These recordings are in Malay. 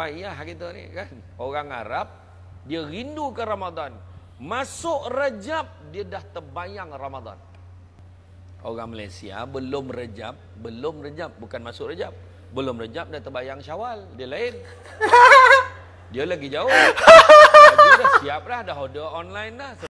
payah kita ni kan orang Arab dia rindu ke Ramadan masuk Rejab dia dah terbayang Ramadan orang Malaysia belum Rejab belum Rejab bukan masuk Rejab belum Rejab dah terbayang Syawal dia lain dia lagi jauh dia dah siap dah dah order online dah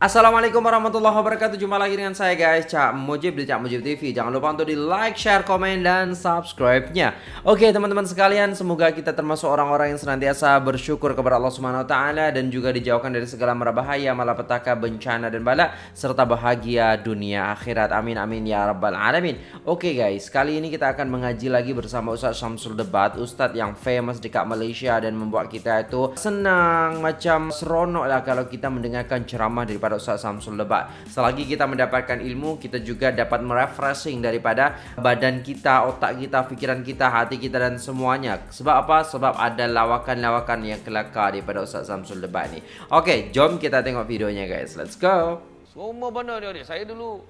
Assalamualaikum warahmatullahi wabarakatuh Jumpa lagi dengan saya guys Cak Mujib di Cak Mujib TV Jangan lupa untuk di like, share, komen, dan subscribe-nya Oke teman-teman sekalian Semoga kita termasuk orang-orang yang senantiasa bersyukur kepada Allah Subhanahu Taala Dan juga dijauhkan dari segala merbahaya, malapetaka, bencana, dan bala Serta bahagia dunia akhirat Amin amin ya rabbal alamin Oke guys Kali ini kita akan mengaji lagi bersama Ustadz Syamsul Debat Ustadz yang famous di Kak Malaysia Dan membuat kita itu senang Macam seronok lah kalau kita mendengarkan ceramah daripada daripada Ustaz Samsul Lebat. Selagi kita mendapatkan ilmu, kita juga dapat merefreshing daripada badan kita, otak kita, fikiran kita, hati kita dan semuanya. Sebab apa? Sebab ada lawakan-lawakan yang kelakar daripada Ustaz Samsul Lebat ni. Okey, jom kita tengok videonya guys. Let's go. Semua benda ni, ni. saya dulu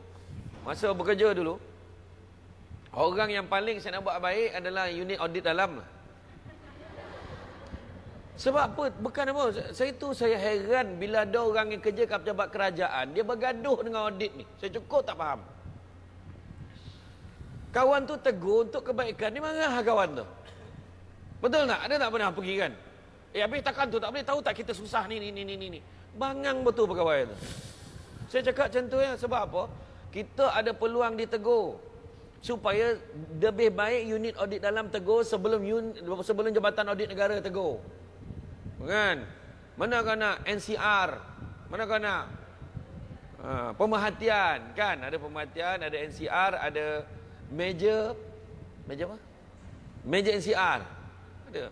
masa bekerja dulu, orang yang paling saya nak buat baik adalah unit audit dalam sebab apa? Bukan apa. Saya tu saya heran bila ada orang yang kerja kat pejabat kerajaan, dia bergaduh dengan audit ni. Saya cukup tak faham. Kawan tu tegur untuk kebaikan, dia marah kawan tu. Betul tak? Ada tak pernah pergi kan? Eh habis takkan tu tak boleh tahu tak kita susah ni ni ni ni ni. Bangang betul pegawai tu. Saya cakap macam ya sebab apa? Kita ada peluang ditegur supaya lebih baik unit audit dalam tegur sebelum un, sebelum jabatan audit negara tegur. Kan? Mana kena NCR? Mana kena? Ha, pemerhatian, kan? Ada pemerhatian, ada NCR, ada meja meja apa? Meja NCR. Ada.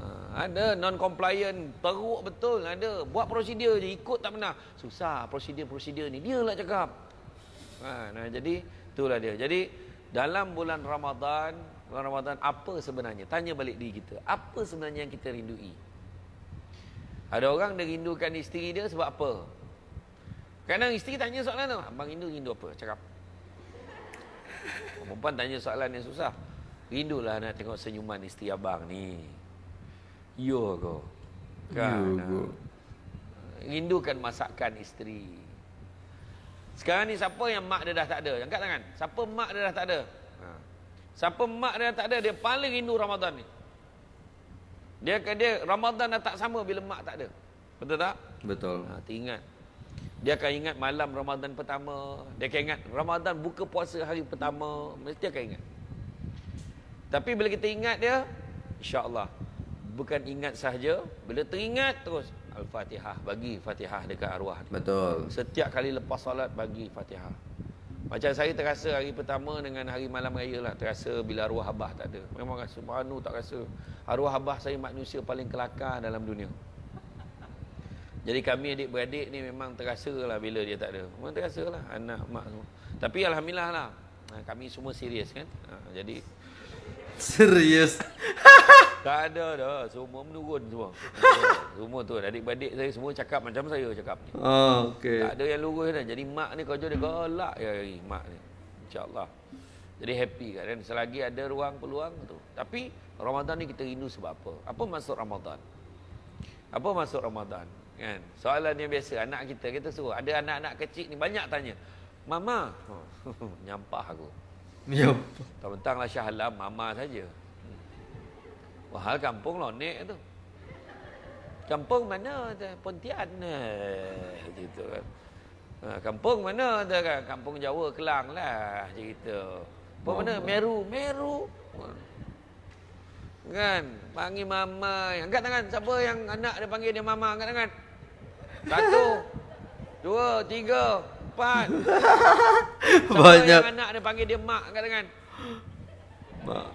Ha, ada non compliant teruk betul ada. Buat prosedur je ikut tak pernah. Susah prosedur-prosedur ni. Dia lah cakap. Ha, nah, jadi itulah dia. Jadi dalam bulan Ramadan bulan Ramadan apa sebenarnya? Tanya balik diri kita. Apa sebenarnya yang kita rindui? Ada orang dia rindukan isteri dia sebab apa? Kadang isteri tanya soalan tu. Abang rindu, rindu apa? Cakap. Perempuan tanya soalan yang susah. Rindulah nak tengok senyuman isteri abang ni. Yo go. Yo kan? go. Rindukan masakan isteri. Sekarang ni siapa yang mak dia dah tak ada? Angkat tangan. Siapa mak dia dah tak ada? Siapa mak dia tak ada dia paling rindu Ramadan ni. Dia akan dia Ramadan dah tak sama bila mak tak ada. Betul tak? Betul. Ha ingat Dia akan ingat malam Ramadan pertama, dia akan ingat Ramadan buka puasa hari pertama, mesti akan ingat. Tapi bila kita ingat dia, insya-Allah bukan ingat sahaja, bila teringat terus Al-Fatihah bagi Fatihah dekat arwah. Betul. Setiap kali lepas solat bagi Fatihah. Macam saya terasa hari pertama dengan hari malam raya lah Terasa bila arwah abah tak ada Memang rasa manu tak rasa Arwah abah saya manusia paling kelakar dalam dunia Jadi kami adik-beradik ni memang terasa lah bila dia tak ada Memang terasa lah anak, mak semua Tapi Alhamdulillah lah Kami semua serius kan ha, Jadi Serius. tak ada dah. Semua menurun semua. semua tu. Adik-adik saya semua cakap macam saya cakap. Ni. Oh, ah, okay. Tak ada yang lurus dah. Jadi mak ni kau dia galak ya hari mak ni. InsyaAllah. Jadi happy kan. Dan selagi ada ruang peluang tu. Tapi Ramadan ni kita rindu sebab apa? Apa maksud Ramadan? Apa maksud Ramadan? Kan? Soalan yang biasa. Anak kita, kita suruh. Ada anak-anak kecil ni banyak tanya. Mama. nyampah aku. Ya. Tak mentanglah Syah Alam, mama saja. Wahal kampung lonek tu. Kampung mana? Pontian. Eh, gitu kan. Ha, kampung mana? Kan? Kampung Jawa, Kelang lah. Cerita. Apa mana? Meru. Meru. Kan? Panggil mama. Angkat tangan. Siapa yang anak dia panggil dia mama? Angkat tangan. Satu. Dua, tiga dapat. Banyak. yang anak dia panggil dia mak kat tangan? Mak.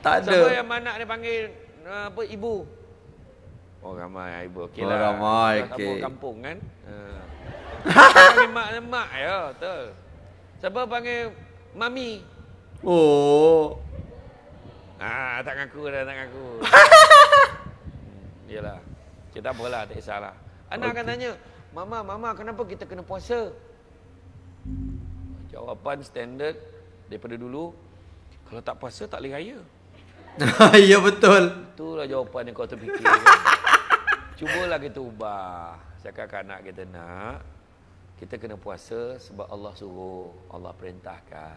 Tak ada. Siapa yang anak dia panggil uh, apa ibu? Oh ramai ah, ibu. Okay oh, lah. oh, ramai. Okey. kampung kan? Uh. mak dia mak ya, betul. sebab panggil mami? Oh. Ah, tak ngaku dah, tak ngaku. Hmm, yalah. Kita apalah, tak salah Anak okay. akan tanya, Mama, Mama, kenapa kita kena puasa? Jawapan standard daripada dulu kalau tak puasa tak boleh raya. ya betul. Itulah jawapan yang kau terfikir. Cuba Cubalah kita ubah. Cakap ke anak kita nak kita kena puasa sebab Allah suruh, Allah perintahkan.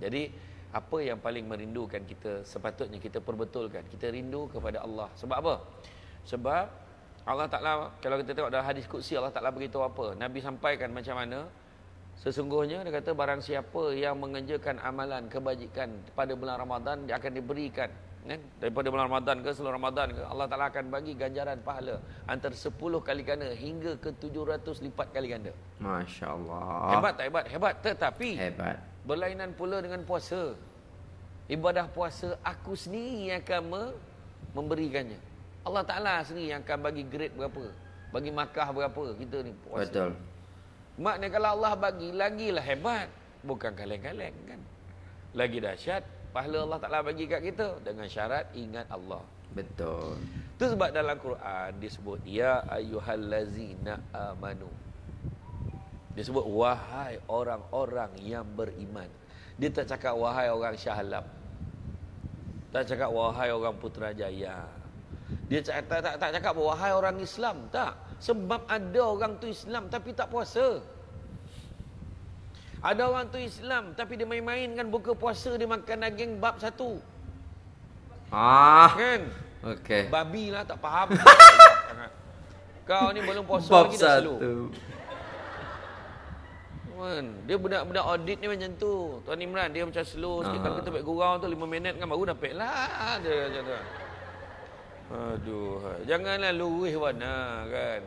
Jadi apa yang paling merindukan kita sepatutnya kita perbetulkan. Kita rindu kepada Allah. Sebab apa? Sebab Allah Taala kalau kita tengok dalam hadis qudsi Allah Taala beritahu apa? Nabi sampaikan macam mana? Sesungguhnya dia kata barang siapa yang mengerjakan amalan kebajikan pada bulan Ramadan dia akan diberikan ya? daripada bulan Ramadan ke seluruh Ramadan ke Allah Taala akan bagi ganjaran pahala antara 10 kali ganda hingga ke 700 lipat kali ganda. Masya-Allah. Hebat tak hebat? Hebat tetapi hebat. Berlainan pula dengan puasa. Ibadah puasa aku sendiri yang akan memberikannya. Allah Taala sendiri yang akan bagi grade berapa. Bagi makah berapa kita ni puasa. Betul. Ni. Maknanya kalau Allah bagi, lagi lah hebat. Bukan kaleng-kaleng kan. Lagi dahsyat, pahala Allah taklah bagi kat kita. Dengan syarat, ingat Allah. Betul. Itu sebab dalam Quran, dia sebut, Ya ayuhallazina amanu. Dia sebut, wahai orang-orang yang beriman. Dia tak cakap, wahai orang syahlam. Tak cakap, wahai orang putrajaya. jaya. Dia tak, tak, tak, tak cakap wahai orang Islam tak. Sebab ada orang tu Islam tapi tak puasa. Ada orang tu Islam tapi dia main main kan buka puasa dia makan daging bab satu. Ah. Kan? Okey. Babi lah tak faham. Kau ni belum puasa bab lagi dah satu. Man, dia budak-budak audit ni macam tu. Tuan Imran dia macam slow sikit. Uh-huh. Kalau kita buat gurau tu lima minit kan baru dapat lah. Dia macam tu. Aduh, janganlah lurih warna kan.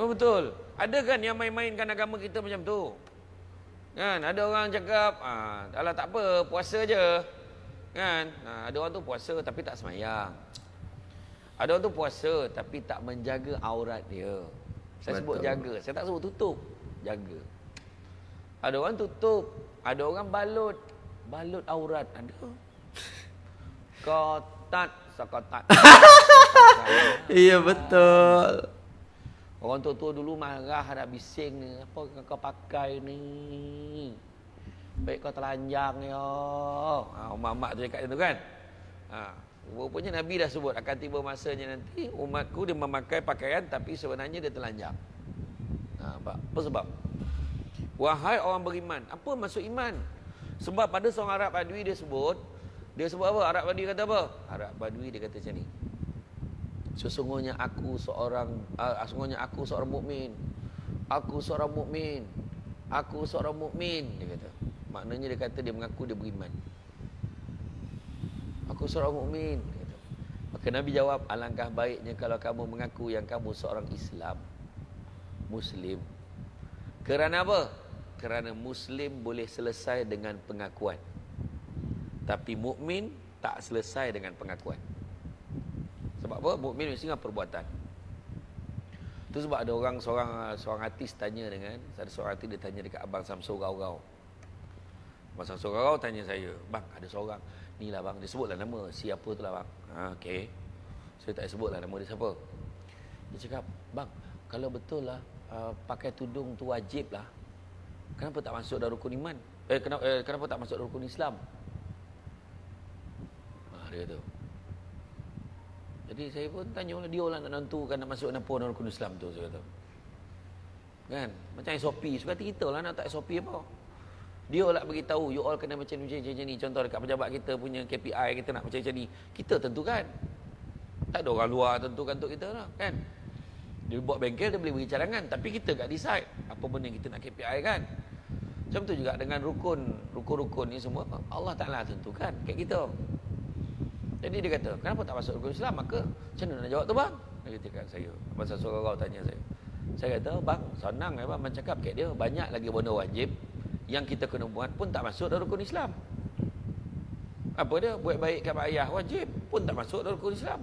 Oh, betul. Ada kan yang main-mainkan agama kita macam tu? Kan, ada orang cakap, ah, alah tak apa, puasa je. Kan? Ah, ada orang tu puasa tapi tak semayang. Ada orang tu puasa tapi tak menjaga aurat dia. Saya sebut jaga, saya tak sebut tutup. Jaga. Ada orang tutup, ada orang balut. Balut aurat ada. Kotak sakotak. Iya betul. Orang tu tua dulu marah ada bising ni. Apa kau pakai ni? Baik kau telanjang ya. Ha, umat mak tu cakap macam tu kan? Ha. Rupanya Nabi dah sebut akan tiba masanya nanti umatku dia memakai pakaian tapi sebenarnya dia telanjang. Ha, apa sebab? Wahai orang beriman. Apa maksud iman? Sebab pada seorang Arab Adwi dia sebut dia sebut apa? Arab Badui kata apa? Arab Badui dia kata macam ni. Sesungguhnya aku seorang uh, sesungguhnya aku seorang mukmin. Aku seorang mukmin. Aku seorang mukmin dia kata. Maknanya dia kata dia mengaku dia beriman. Aku seorang mukmin Maka Nabi jawab, alangkah baiknya kalau kamu mengaku yang kamu seorang Islam. Muslim. Kerana apa? Kerana muslim boleh selesai dengan pengakuan. Tapi mukmin tak selesai dengan pengakuan. Sebab apa? Mukmin mesti dengan perbuatan. Itu sebab ada orang seorang seorang artis tanya dengan ada seorang artis dia tanya dekat abang samso Samsung gaurau. Abang Samsung gaurau tanya saya, "Bang, ada seorang ni lah bang, dia sebutlah nama siapa tu lah bang." Ha, okey. Saya tak sebutlah nama dia siapa. Dia cakap, "Bang, kalau betul lah uh, pakai tudung tu wajib lah. Kenapa tak masuk dalam rukun iman? Eh kenapa eh, kenapa tak masuk dalam rukun Islam?" dia tu jadi saya pun tanya oleh dia orang nak tentukan nak masuk dalam pun rukun Islam tu saya kata kan macam SOP suka hati kita lah nak tak SOP apa dia orang lah bagi tahu you all kena macam macam macam ni contoh dekat pejabat kita punya KPI kita nak macam macam ni kita tentukan tak ada orang luar tentukan untuk kita lah kan dia buat bengkel dia boleh beri cadangan tapi kita kat decide apa benda yang kita nak KPI kan macam tu juga dengan rukun rukun-rukun ni semua Allah Ta'ala tentukan kat kita jadi dia kata, kenapa tak masuk rukun Islam? Maka macam mana nak jawab tu bang? Dia katakan saya. Pasal seorang tanya saya. Saya kata, bang, senang ya bang mencakap kat dia. Banyak lagi benda wajib yang kita kena buat pun tak masuk dalam rukun Islam. Apa dia? Buat baik kat ayah wajib pun tak masuk dalam rukun Islam.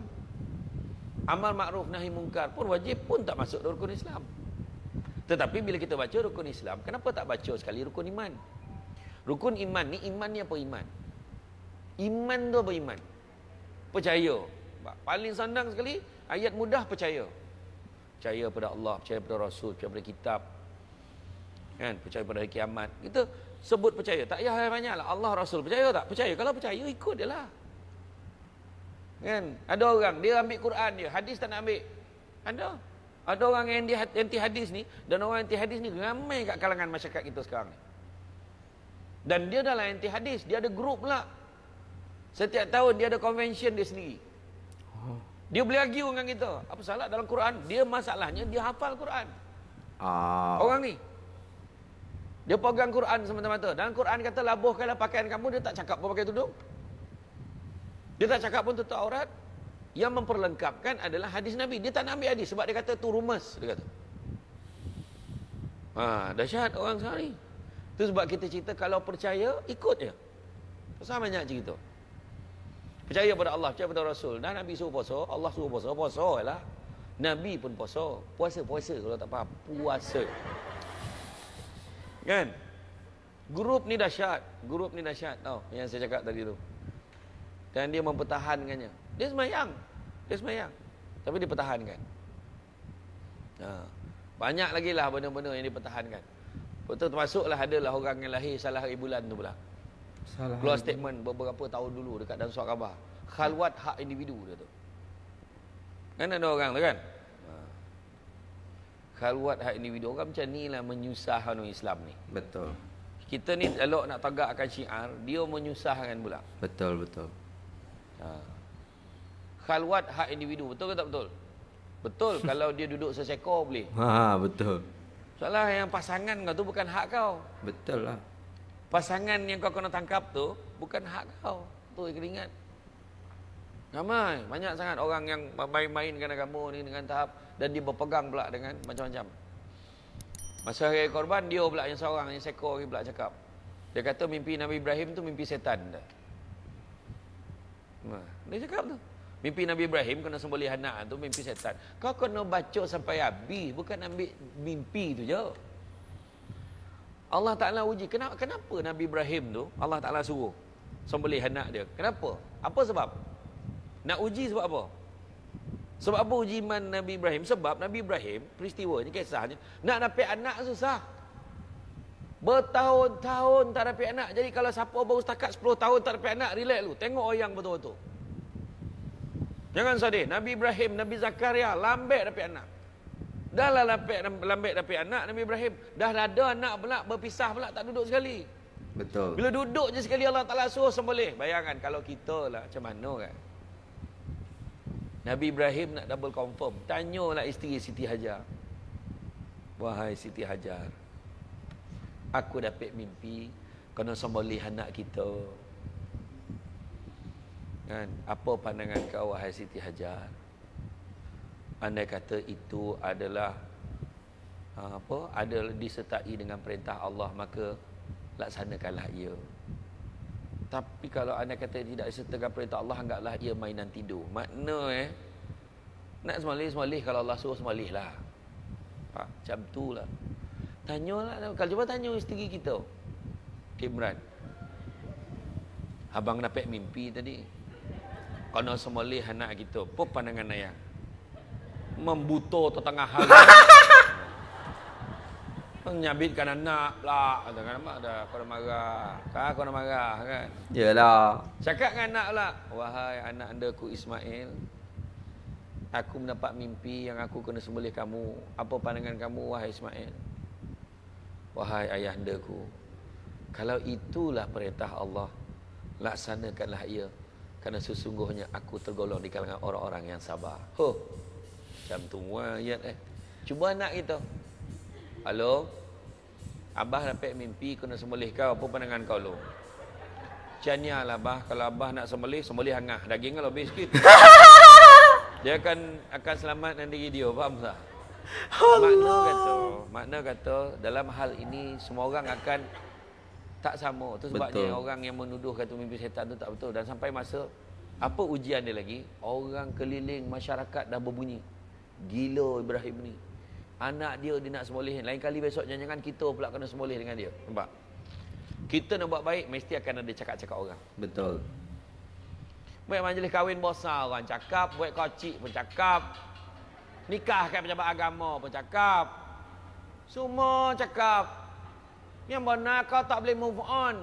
Amal ma'ruf nahi mungkar pun wajib pun tak masuk dalam rukun Islam. Tetapi bila kita baca rukun Islam, kenapa tak baca sekali rukun iman? Rukun iman ni iman ni apa iman? Iman tu apa iman? percaya. Paling senang sekali, ayat mudah percaya. Percaya pada Allah, percaya pada Rasul, percaya pada kitab. Kan? Percaya pada kiamat. Kita sebut percaya. Tak payah banyak lah. Allah, Rasul, percaya tak? Percaya. Kalau percaya, ikut dia lah. Kan? Ada orang, dia ambil Quran dia, hadis tak nak ambil. Ada. Ada orang yang anti hadis ni, dan orang anti hadis ni ramai kat kalangan masyarakat kita sekarang Dan dia dalam anti hadis, dia ada grup Lah. Setiap tahun dia ada convention dia sendiri. Oh. Dia boleh argue dengan kita. Apa salah dalam Quran? Dia masalahnya dia hafal Quran. Uh. Orang ni. Dia pegang Quran semata-mata. Dalam Quran kata labuhkanlah pakaian kamu. Dia tak cakap pun pakai tudung. Dia tak cakap pun tutup aurat. Yang memperlengkapkan adalah hadis Nabi. Dia tak nak ambil hadis sebab dia kata tu rumus. Dia kata. Ha, dahsyat orang sekarang ni. Itu sebab kita cerita kalau percaya ikut je. sama banyak cerita. Percaya pada Allah, percaya pada Rasul. Nah, Nabi suruh puasa, Allah suruh puasa, puasa lah. Nabi pun puasa. Puasa, puasa kalau tak faham. Puasa. Kan? Grup ni dahsyat. Grup ni dahsyat tau. Yang saya cakap tadi tu. Dan dia mempertahankannya. Dia semayang. Dia semayang. Tapi dia pertahankan. Ha. Banyak lagi lah benda-benda yang dipertahankan. Betul termasuklah adalah orang yang lahir salah hari bulan tu pula. Salah keluar statement beberapa tahun dulu dekat dalam surat khabar. Khalwat hak individu dia tu. Kan ada orang tu kan? Ha. Khalwat hak individu. Orang macam ni lah menyusahkan Islam ni. Betul. Kita ni kalau nak tegak akan syiar, dia menyusahkan pula. Betul, betul. Ha. Khalwat hak individu. Betul ke tak betul? Betul kalau dia duduk sesekor boleh. Ha, betul. Soalnya yang pasangan kau tu bukan hak kau. Betul lah. Pasangan yang kau kena tangkap tu bukan hak kau. Tu ingat. Ramai, banyak sangat orang yang main-main kena kamu ni dengan tahap dan dia berpegang pula dengan macam-macam. Masa hari korban dia pula yang seorang yang seko lagi pula cakap. Dia kata mimpi Nabi Ibrahim tu mimpi setan dah. Dia cakap tu. Mimpi Nabi Ibrahim kena sembelih anak tu mimpi setan. Kau kena baca sampai habis bukan ambil mimpi tu je. Allah Ta'ala uji kenapa, kenapa Nabi Ibrahim tu Allah Ta'ala suruh Sembelih anak dia Kenapa? Apa sebab? Nak uji sebab apa? Sebab apa uji iman Nabi Ibrahim? Sebab Nabi Ibrahim peristiwa Peristiwanya, kisahnya Nak dapat anak susah Bertahun-tahun tak dapat anak Jadi kalau siapa baru setakat 10 tahun tak dapat anak Relax lu Tengok orang betul-betul Jangan sedih Nabi Ibrahim, Nabi Zakaria Lambat dapat anak Dah lah lambat, lambat tapi anak Nabi Ibrahim. Dah ada anak pula berpisah pula tak duduk sekali. Betul. Bila duduk je sekali Allah Ta'ala suruh sembelih. Bayangkan kalau kita lah macam mana kan. Nabi Ibrahim nak double confirm. Tanyalah isteri Siti Hajar. Wahai Siti Hajar. Aku dapat mimpi kena sembelih anak kita. Kan? Apa pandangan kau wahai Siti Hajar? Anda kata itu adalah ah, apa ada disertai dengan perintah Allah maka laksanakanlah ia. Tapi kalau anda kata tidak disertai perintah Allah anggaplah ia mainan tidur. Makna eh nak semalih semalih kalau Allah suruh semalih lah. Pak, macam itulah. Tanyalah kalau cuba tanya isteri kita. Imran. Abang dapat mimpi tadi. Kena semalih anak kita. Apa pandangan ayah? membuto tengah hari. Menyabit kan anak lah. Kata kan mak dah kau nak marah. Kan kau nak marah kan? Yalah. Cakap dengan anak lah. Wahai anak anda ku Ismail. Aku mendapat mimpi yang aku kena sembelih kamu. Apa pandangan kamu wahai Ismail? Wahai ayah anda ku. Kalau itulah perintah Allah. Laksanakanlah ia. Kerana sesungguhnya aku tergolong di kalangan orang-orang yang sabar. Huh. Macam tu ayat eh. Cuba anak kita. Halo. Abah dapat mimpi kena sembelih kau. Apa pandangan kau lu? cianya lah abah. Kalau abah nak sembelih, sembelih hangah. Daging kan lebih sikit. Dia akan akan selamat nanti video. Faham tak? Makna kata, makna kata dalam hal ini semua orang akan tak sama. tu sebabnya betul. orang yang menuduh kata mimpi setan tu tak betul. Dan sampai masa apa ujian dia lagi? Orang keliling masyarakat dah berbunyi. Gila Ibrahim ni. Anak dia dia nak semolehin. Lain kali besok jangan-jangan kita pula kena semolih dengan dia. Nampak? Kita nak buat baik, mesti akan ada cakap-cakap orang. Betul. Buat majlis kahwin besar orang cakap. Buat kocik pun cakap. Nikah kat pejabat agama pun cakap. Semua cakap. Yang benar kau tak boleh move on.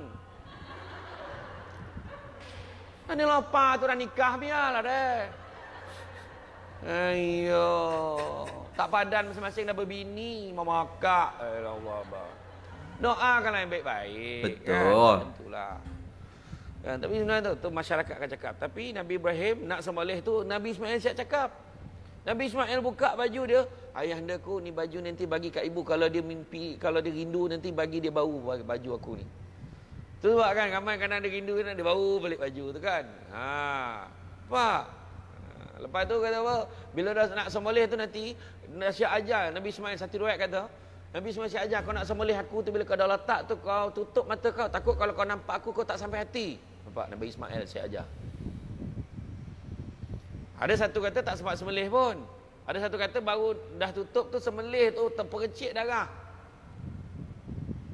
Ini lupa tu dah nikah biarlah deh. Ayo. Tak padan masing-masing dah berbini, mama kak. Allah Allah. Doa kan yang baik-baik. Kan? Betul. Kan? Tentulah. Kan? tapi sebenarnya tu, tu masyarakat akan cakap. Tapi Nabi Ibrahim nak sembelih tu Nabi Ismail siap cakap. Nabi Ismail buka baju dia, ayah anda ku ni baju nanti bagi kat ibu kalau dia mimpi, kalau dia rindu nanti bagi dia bau baju aku ni. Tu sebab kan ramai kadang dia rindu kan dia bau balik baju tu kan. Ha. Pak, Lepas tu kata apa? Bila dah nak sembelih tu nanti, nasihat ajar Nabi Ismail satu ruat kata, Nabi Ismail saya ajar kau nak sembelih aku tu bila kau dah letak tu kau tutup mata kau, takut kalau kau nampak aku kau tak sampai hati. Nampak Nabi Ismail saya ajar. Ada satu kata tak sempat sembelih pun. Ada satu kata baru dah tutup tu sembelih tu terpercik darah.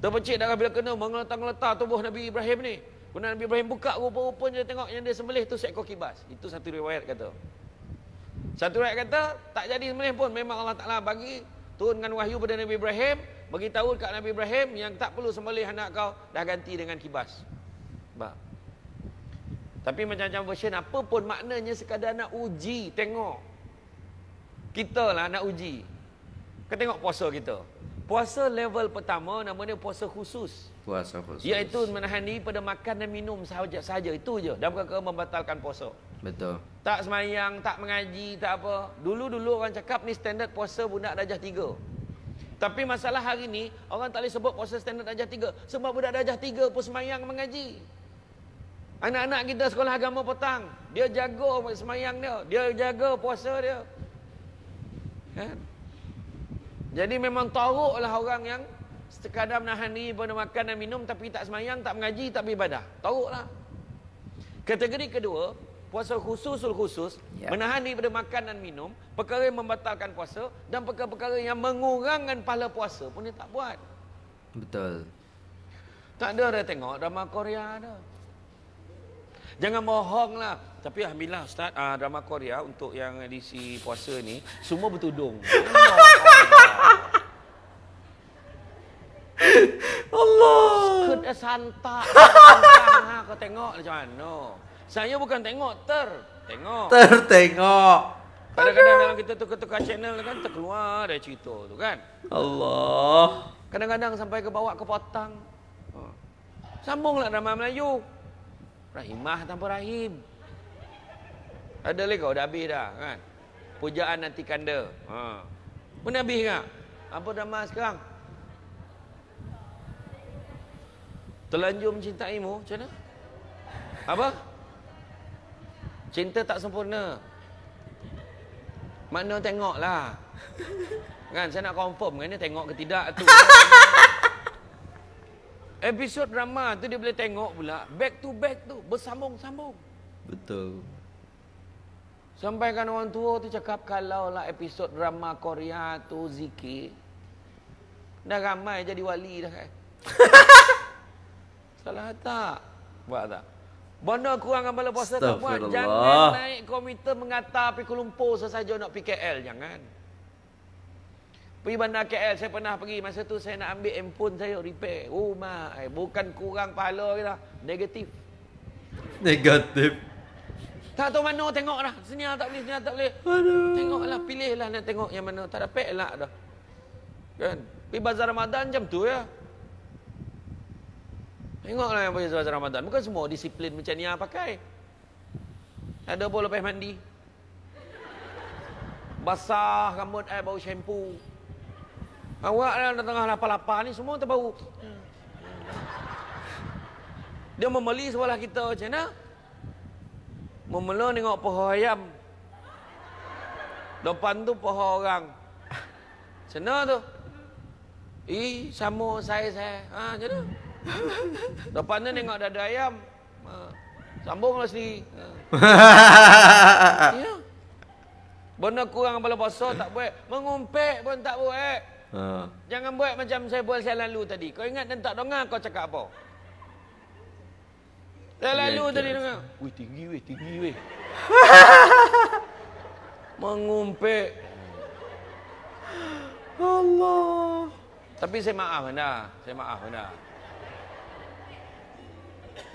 Terpercik darah bila kena mengeletar-ngeletar tubuh Nabi Ibrahim ni. Kemudian Nabi Ibrahim buka rupa-rupanya tengok yang dia sembelih tu seekor kibas. Itu satu riwayat kata. Satu ayat kata tak jadi sembelih pun memang Allah Taala bagi turunkan wahyu kepada Nabi Ibrahim, bagi tahu kat Nabi Ibrahim yang tak perlu sembelih anak kau dah ganti dengan kibas. Bah. Tapi macam-macam version apa pun maknanya sekadar nak uji, tengok. Kita lah nak uji. Kita tengok puasa kita. Puasa level pertama namanya puasa khusus. Puasa khusus. Iaitu menahan diri pada makan dan minum sahaja, sahaja itu je. Dan bukan membatalkan puasa. Betul. Tak semayang, tak mengaji, tak apa. Dulu-dulu orang cakap ni standard puasa budak darjah tiga. Tapi masalah hari ni orang tak boleh sebut puasa standard darjah tiga semua budak darjah tiga pun semayang mengaji. Anak-anak kita sekolah agama petang, dia jaga semayang dia, dia jaga puasa dia. Kan? Jadi memang lah orang yang sekadar menahan diri pada makan dan minum tapi tak semayang, tak mengaji, tak beribadah. lah. Kategori kedua, puasa khususul khusus ya. menahan diri daripada makan dan minum perkara yang membatalkan puasa dan perkara-perkara yang mengurangkan pahala puasa pun dia tak buat betul tak ada dah tengok drama Korea ada jangan bohong lah tapi Alhamdulillah Ustaz uh, drama Korea untuk yang edisi puasa ni semua bertudung Allah, Allah. Allah. santak ha, kau tengok macam mana no. Saya bukan tengok, ter tengok. Ter tengok. Kadang-kadang dalam kita tu tukar channel kan terkeluar dari cerita tu kan. Allah. Kadang-kadang sampai ke bawah ke potang. Oh. Sambunglah drama Melayu. Rahimah tanpa rahim. Ada lagi kau dah habis dah kan. Pujaan nanti kanda. Ha. Pun habis kah? Apa drama sekarang? Telanjur mencintaimu, macam mana? Apa? Cinta tak sempurna. Mana tengoklah. Kan saya nak confirm kan dia tengok ke tidak tu. Episod drama tu dia boleh tengok pula back to back tu bersambung-sambung. Betul. Sampaikan orang tua tu cakap kalau lah episod drama Korea tu Ziki dah ramai jadi wali dah kan. Salah tak? Buat tak? Benda kurang dengan bala puasa tak buat. Jangan naik komite mengata pergi Kuala Lumpur sesaja nak pergi KL. Jangan. Pergi bandar KL. Saya pernah pergi. Masa tu saya nak ambil handphone saya. Repair. Rumah. Oh, Bukan kurang pahala kita Negatif. Negatif. Tak tahu mana Tengoklah dah. Sini tak boleh. Sini tak boleh. Aduh. Tengok lah. nak tengok yang mana. Tak dapat lah dah. Kan? Pergi bazar Ramadan jam tu ya. Tengoklah yang puasa Ramadan. Bukan semua disiplin macam ni yang pakai. Ada pun lepas mandi. Basah rambut air eh, bau syampu. Awak dalam tengah lapar-lapar ni semua terbau. Dia membeli sebelah kita macam mana? Memelur tengok pohon ayam. Depan tu pohon orang. Macam tu? Eh, sama saya-saya. Ha, macam mana? Depan ni tengok dada ayam. Ha, sambunglah sendiri. ya. Benda kurang kepala puasa tak buat. Mengumpet pun tak buat. Ha. Jangan buat macam saya buat saya lalu tadi. Kau ingat dan tak dengar kau cakap apa? Saya lalu ya, tadi dengar. Wih tinggi weh, tinggi weh. Mengumpet. Allah. Tapi saya maaf anda. Saya maaf anda.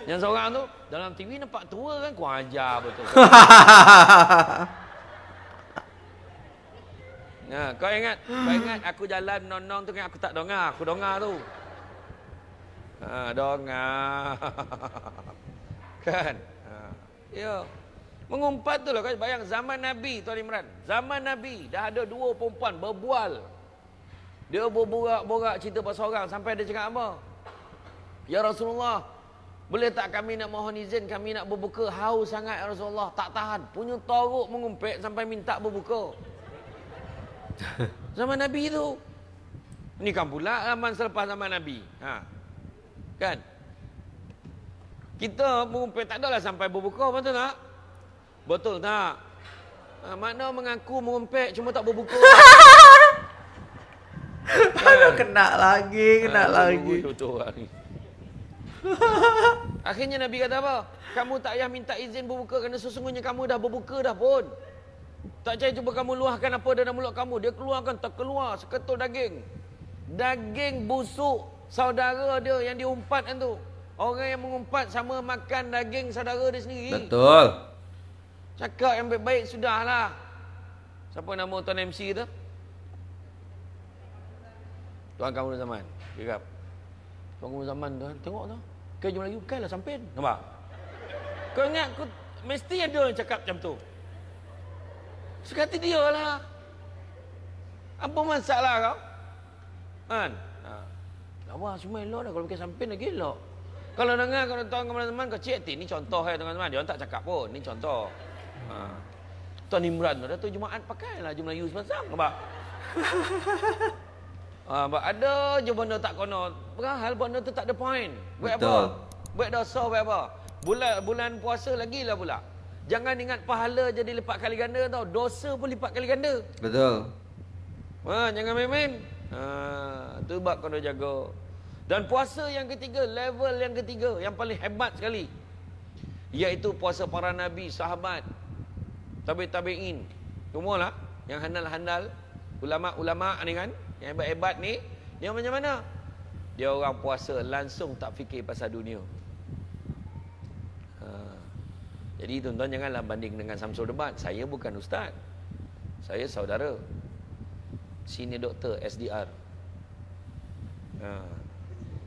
Yang seorang tu dalam TV nampak tua kan kau ajar betul. Ha, kau ingat, kau ingat aku jalan nonong tu kan aku tak dengar, aku dengar tu. Ha, dengar. kan? Ha. Yo. Mengumpat tu lah kau bayang zaman Nabi Tuan Imran. Zaman Nabi dah ada dua perempuan berbual. Dia berborak-borak cerita pasal orang sampai dia cakap apa? Ya Rasulullah, boleh tak kami nak mohon izin kami nak berbuka haus sangat ya Rasulullah tak tahan punya teruk mengumpet sampai minta berbuka. Zaman Nabi itu ini kan pula zaman selepas zaman Nabi. Ha. Kan? Kita mengumpet tak adalah sampai berbuka betul tak? Betul tak? Ha, makna mengaku mengumpet cuma tak berbuka. Aduh kan? kena lagi, kena ha, lagi. Betul-betul Akhirnya Nabi kata apa? Kamu tak payah minta izin berbuka kerana sesungguhnya kamu dah berbuka dah pun. Tak payah cuba kamu luahkan apa dalam mulut kamu. Dia keluarkan tak keluar seketul daging. Daging busuk saudara dia yang diumpat kan tu. Orang yang mengumpat sama makan daging saudara dia sendiri. Betul. Cakap yang baik-baik sudahlah. Siapa nama tuan MC tu? Tuan Kamu Zaman. Cakap. Tuan Kamu Zaman tu. Tengok tu. Kau jumpa lagi bukanlah sampai, Nampak? Kau ingat kau mesti ada yang cakap macam tu. Suka hati dia lah. Apa masalah kau? Kan? Ha. Lawa semua elok dah kalau pakai sampai lagi elok. Kalau dengar kau tuan kepada teman kau cek ni contoh eh teman-teman. Dia orang tak cakap pun ini contoh. Ha. Tuan Imran tu Jumaat pakailah jumlah Melayu semasa. Nampak? Uh, ada je benda tak kena. Perahal benda tu tak ada point. Buat apa? Buat dosa, buat apa? Bulan, bulan puasa lagi lah pula. Jangan ingat pahala jadi lipat kali ganda tau. Dosa pun lipat kali ganda. Betul. Ha, jangan main-main. Ha, tu buat kena jaga. Dan puasa yang ketiga, level yang ketiga, yang paling hebat sekali. Iaitu puasa para nabi, sahabat, tabi-tabi'in. Semualah yang handal-handal. Ulama-ulama ni kan. Yang hebat-hebat ni Dia macam mana? Dia orang puasa langsung tak fikir pasal dunia ha. Jadi tuan-tuan janganlah banding dengan Samsul Debat Saya bukan ustaz Saya saudara Sini doktor SDR ha.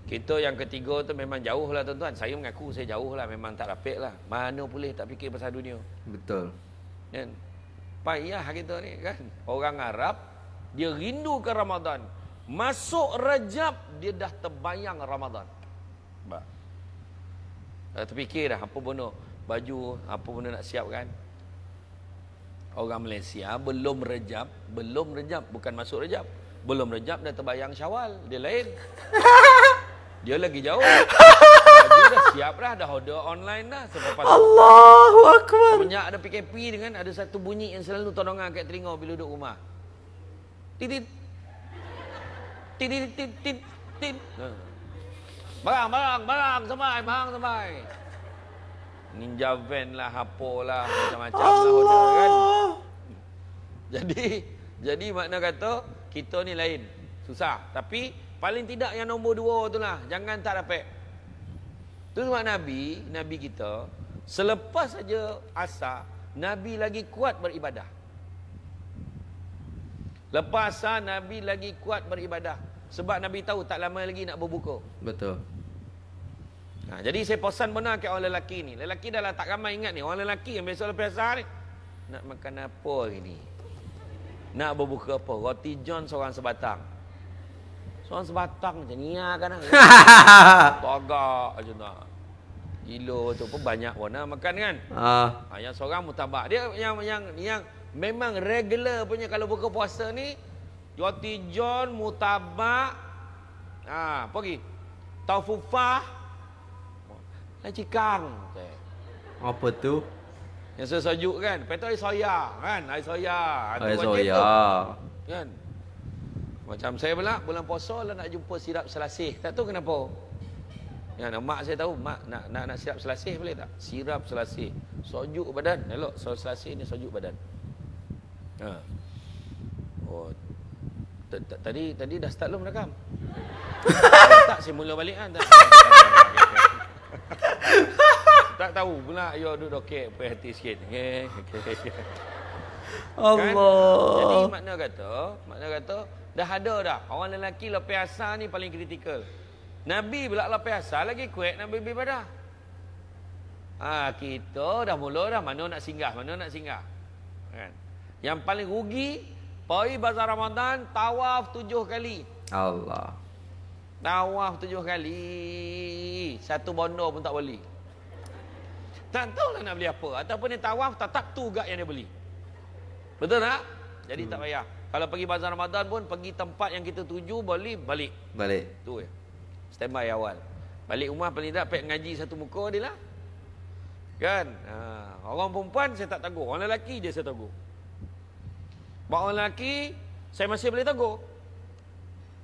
Kita yang ketiga tu memang jauh lah tuan-tuan Saya mengaku saya jauh lah Memang tak rapik lah Mana boleh tak fikir pasal dunia Betul Dan Payah kita ni kan Orang Arab dia rindukan Ramadan. Masuk Rajab dia dah terbayang Ramadan. Ba. Dah terfikir dah apa benda baju, apa benda nak siapkan. Orang Malaysia belum Rajab, belum Rajab bukan masuk Rajab. Belum Rajab dah terbayang Syawal, dia lain. Dia lagi jauh. Baju dah siap dah, dah order online dah. Sebab Allahu Akbar. Semenjak ada PKP dengan ada satu bunyi yang selalu tolongan kat telinga bila duduk rumah. Tit tit tit tit tit tit tit. Barang barang barang sampai barang sampai. Ninja van lah apa lah macam-macam lah lah kan. Jadi jadi makna kata kita ni lain. Susah tapi paling tidak yang nombor dua tu lah jangan tak dapat. Tu sebab Nabi, Nabi kita selepas saja asar Nabi lagi kuat beribadah. Lepas sah Nabi lagi kuat beribadah Sebab Nabi tahu tak lama lagi nak berbuka Betul ha, Jadi saya pesan benar ke orang lelaki ni Lelaki dah lah tak ramai ingat ni Orang lelaki yang biasa lepas sah ni Nak makan apa hari ni Nak berbuka apa Roti John seorang sebatang Seorang sebatang macam ni kan Togak je nak Gila tu pun banyak warna makan kan uh. ha, Yang seorang mutabak Dia yang yang yang Memang regular punya kalau buka puasa ni Roti John, Mutabak Haa, apa lagi? Taufufah Laci Kang Apa tu? Yang saya sejuk kan? Lepas tu air soya kan? Air soya Air soya Kan? Macam saya pula, bulan puasa lah nak jumpa sirap selasih Tak tahu kenapa? Ya, nah, mak saya tahu, mak nak nak, nak sirap selasih boleh tak? Sirap selasih. Sojuk badan. Elok, sirap selasih ni sojuk badan. Ha. Oh. Tadi tadi dah start lu merakam tak saya mula balik kan. Tak tahu pula yo duduk okay, apa hati sikit. Kan? Allah. Kan? Jadi makna kata, makna kata dah ada dah. Orang lelaki lepas asal ni paling kritikal. Nabi pula lepas asal lagi kuat Nabi bibi pada. Ah kita dah mula dah mana nak singgah, mana nak singgah. Kan? Right. Yang paling rugi Pergi bazar Ramadan Tawaf tujuh kali Allah Tawaf tujuh kali Satu bondo pun tak beli Tak lah nak beli apa Ataupun dia tawaf tak tu juga yang dia beli Betul tak? Jadi hmm. tak payah Kalau pergi bazar Ramadan pun Pergi tempat yang kita tuju Beli, balik Balik Tu ya Stand awal Balik rumah paling tak Pek ngaji satu muka dia lah Kan? Ha. Orang perempuan saya tak tegur Orang lelaki dia saya tegur Bawa lelaki, saya masih boleh tegur.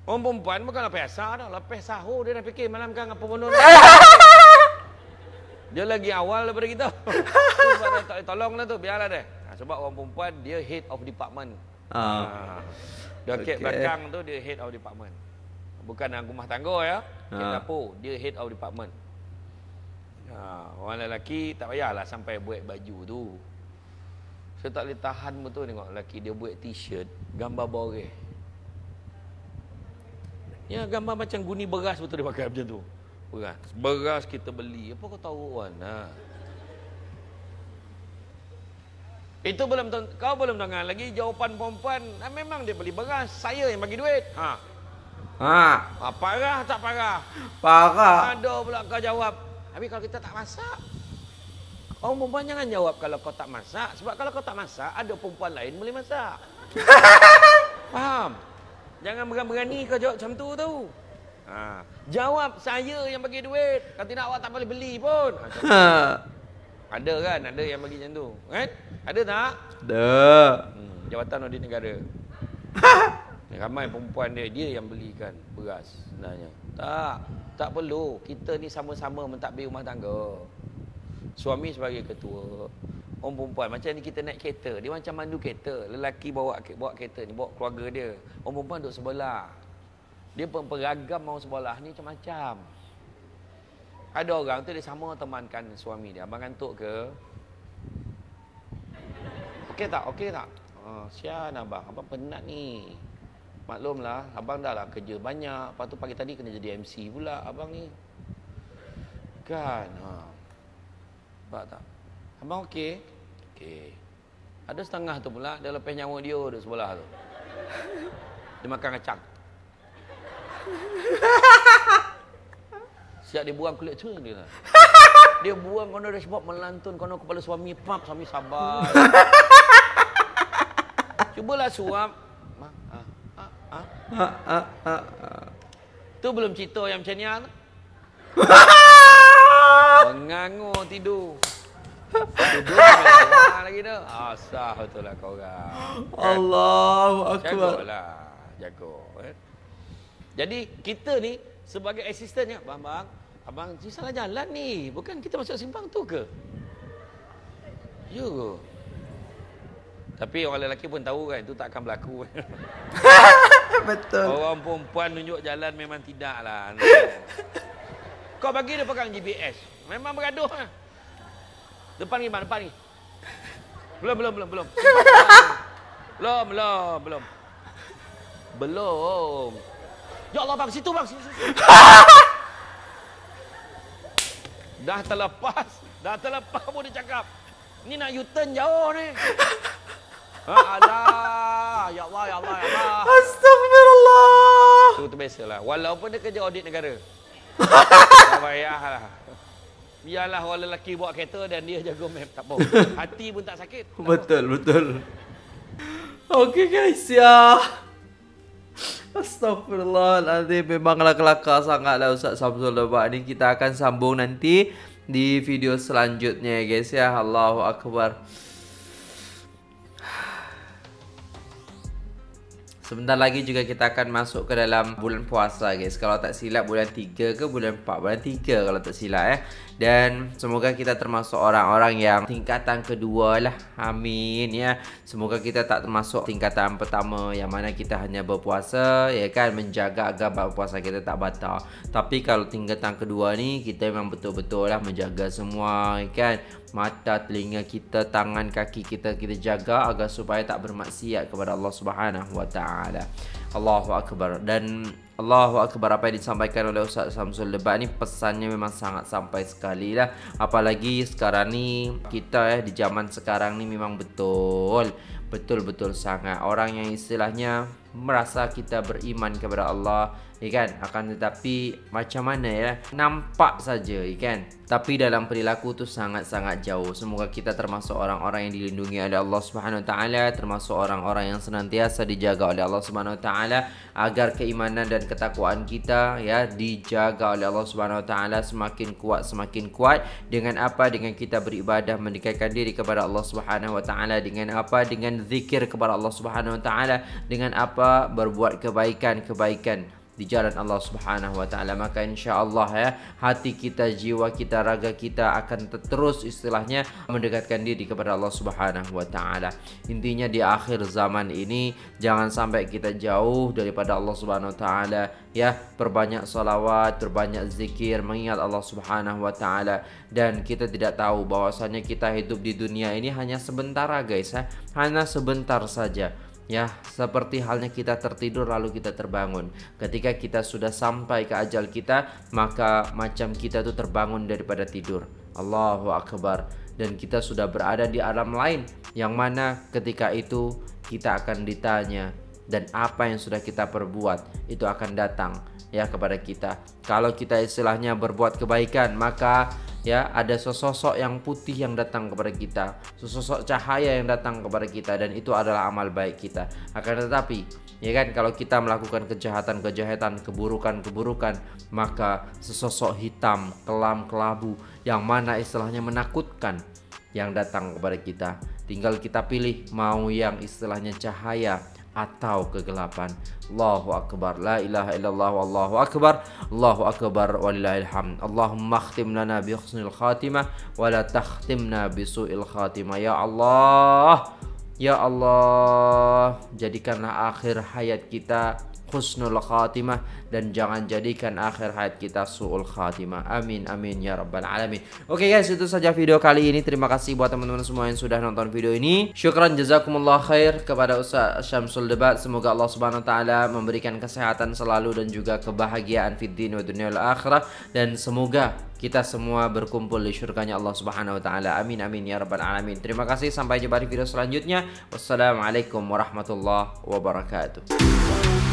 Orang perempuan bukanlah biasa dah. Lepas sahur dia dah fikir malam kan apa benda ni. Dia lagi awal daripada kita. Sebab dia tak boleh tolong lah tu. Biarlah dia. Ha, sebab orang perempuan dia head of department. Ah. Ha. Dia okay. belakang tu dia head of department. Bukan dalam rumah tangga ya. Ha. Kek ah. dapur. Dia head of department. Ha. Orang lelaki tak payahlah sampai buat baju tu. Saya tak boleh tahan betul tengok lelaki dia buat t-shirt gambar boreh. Ya gambar macam guni beras betul dia pakai macam tu. Beras. Beras kita beli. Apa kau tahu kan? Ha. Itu belum kau belum dengar lagi jawapan perempuan. Ha, memang dia beli beras, saya yang bagi duit. Ha. Ha. apa ah, parah tak parah? Parah. Ada pula kau jawab. Tapi kalau kita tak masak, Orang perempuan jangan jawab kalau kau tak masak. Sebab kalau kau tak masak, ada perempuan lain boleh masak. Faham? Jangan berani-berani kau jawab macam tu tu. Ha. Jawab saya yang bagi duit. Kalau tidak awak tak boleh beli pun. Ha, ha, ada kan? Ada yang bagi macam tu. Kan? Ada tak? Ada. Hmm, Jabatan Audit Negara. Ramai perempuan dia, dia yang belikan beras sebenarnya. Tak. Tak perlu. Kita ni sama-sama mentadbir rumah tangga. Suami sebagai ketua Orang perempuan Macam ni kita naik kereta Dia macam mandu kereta Lelaki bawa bawa kereta ni Bawa keluarga dia Orang perempuan duduk sebelah Dia pun peragam orang sebelah ni macam-macam Ada orang tu dia sama temankan suami dia Abang kantuk ke? Okey tak? Okey tak? Oh, sian abang Abang penat ni Maklumlah Abang dah lah kerja banyak Lepas tu pagi tadi kena jadi MC pula Abang ni Kan? Haa ah. Nampak tak? Abang okey? Okey. Ada setengah tu pula, ada lepas nyawa dia di sebelah tu. Dia makan kacang. Siap dia buang kulit tu dia lah. Dia buang kena dia sebab melantun kena kepala suami. Pap, suami sabar. Cubalah suap. Ma, ah, ah, ah. Ah, ah, ah, Tu belum cerita yang macam ni lah. Menganggur tidur. Tidur lagi tu. Asah ah, betul lah kau orang. Allahu akbar. Jagolah. Jago. Eh. Jadi kita ni sebagai asisten ya, bang bang. Abang ni salah jalan ni. Bukan kita masuk simpang tu ke? Yo. Ya Tapi orang lelaki pun tahu kan itu tak akan berlaku. Betul. Orang perempuan tunjuk jalan memang tidaklah. No. kau bagi dia pegang GPS. Memang bergaduh. Ha? Depan ni, depan ni. Belum, belum, belum, belum. Belum, belum, belum. Belum. Ya Allah bang, situ bang, situ, situ. Dah terlepas, dah terlepas pun dia cakap. Ni nak U-turn jauh ni. Ha, alah, ya Allah, ya Allah, ya Allah. Astagfirullah. Itu biasalah. Walaupun dia kerja audit negara. tak lah, Biarlah orang lelaki buat kereta dan dia jaga map. Tak apa. Hati pun tak sakit. Tak betul, betul. Okay guys, ya. Astagfirullahaladzim Memanglah kelakar sangatlah Ustaz Samsul Lebak ni Kita akan sambung nanti Di video selanjutnya guys ya Allahu Allahu Akbar Sebentar lagi juga kita akan masuk ke dalam bulan puasa guys. Kalau tak silap bulan 3 ke bulan 4? Bulan 3 kalau tak silap eh. Dan semoga kita termasuk orang-orang yang tingkatan kedua lah Amin ya Semoga kita tak termasuk tingkatan pertama Yang mana kita hanya berpuasa Ya kan menjaga agar berpuasa kita tak batal Tapi kalau tingkatan kedua ni Kita memang betul-betul lah menjaga semua Ya kan Mata, telinga kita, tangan, kaki kita Kita jaga agar supaya tak bermaksiat kepada Allah Subhanahu SWT Allahu Akbar Dan Allahu Akbar apa yang disampaikan oleh Ustaz Samsul Lebat ni Pesannya memang sangat sampai sekali lah Apalagi sekarang ni kita ya di zaman sekarang ni memang betul Betul-betul sangat Orang yang istilahnya merasa kita beriman kepada Allah ikan akan tetapi macam mana ya nampak saja ikan tapi dalam perilaku tu sangat-sangat jauh semoga kita termasuk orang-orang yang dilindungi oleh Allah Subhanahu Wa Taala termasuk orang-orang yang senantiasa dijaga oleh Allah Subhanahu Wa Taala agar keimanan dan ketakwaan kita ya dijaga oleh Allah Subhanahu Wa Taala semakin kuat semakin kuat dengan apa dengan kita beribadah mendekatkan diri kepada Allah Subhanahu Wa Taala dengan apa dengan zikir kepada Allah Subhanahu Wa Taala dengan apa berbuat kebaikan kebaikan di jalan Allah Subhanahu wa taala maka insyaallah ya hati kita jiwa kita raga kita akan terus istilahnya mendekatkan diri kepada Allah Subhanahu wa taala intinya di akhir zaman ini jangan sampai kita jauh daripada Allah Subhanahu wa taala ya perbanyak salawat perbanyak zikir mengingat Allah Subhanahu wa taala dan kita tidak tahu bahwasanya kita hidup di dunia ini hanya sebentar guys ya hanya sebentar saja Ya, seperti halnya kita tertidur lalu kita terbangun. Ketika kita sudah sampai ke ajal kita, maka macam kita itu terbangun daripada tidur. Allahu akbar. Dan kita sudah berada di alam lain yang mana ketika itu kita akan ditanya dan apa yang sudah kita perbuat itu akan datang ya kepada kita. Kalau kita istilahnya berbuat kebaikan, maka ya ada sosok yang putih yang datang kepada kita, sosok cahaya yang datang kepada kita dan itu adalah amal baik kita. Akan tetapi, ya kan kalau kita melakukan kejahatan-kejahatan, keburukan-keburukan, maka sosok hitam, kelam, kelabu yang mana istilahnya menakutkan yang datang kepada kita. Tinggal kita pilih mau yang istilahnya cahaya atau kegelapan. Allahu akbar. La ilaha illallah wallahu akbar. Allahu akbar walillahilham. Allahumma akhtim lana bi husnil khatimah wa la takhtimna bi su'il khatimah. Ya Allah. Ya Allah, jadikanlah akhir hayat kita khusnul khatimah dan jangan jadikan akhir hayat kita suul khatimah amin amin ya rabbal alamin oke okay guys itu saja video kali ini terima kasih buat teman-teman semua yang sudah nonton video ini syukran jazakumullah khair kepada Ustaz Syamsul Debat semoga Allah subhanahu wa ta'ala memberikan kesehatan selalu dan juga kebahagiaan fid din wa dunia wal akhirah dan semoga kita semua berkumpul di syurganya Allah subhanahu wa ta'ala amin amin ya rabbal alamin terima kasih sampai jumpa di video selanjutnya wassalamualaikum warahmatullahi wabarakatuh